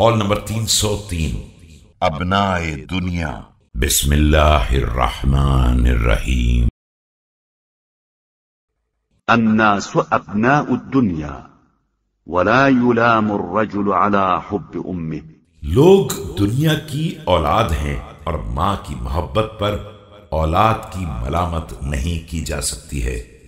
hall number तीन सौ तीन अबनाए दुनिया बिस्मिल्लाहिर्रहमानिर्रहीम الناس أبناء الدنيا ولا يلام الرجل على حب أمه लोग दुनिया की औलाद हैं और माँ की मोहब्बत पर औलाद की मलामत नहीं की जा सकती है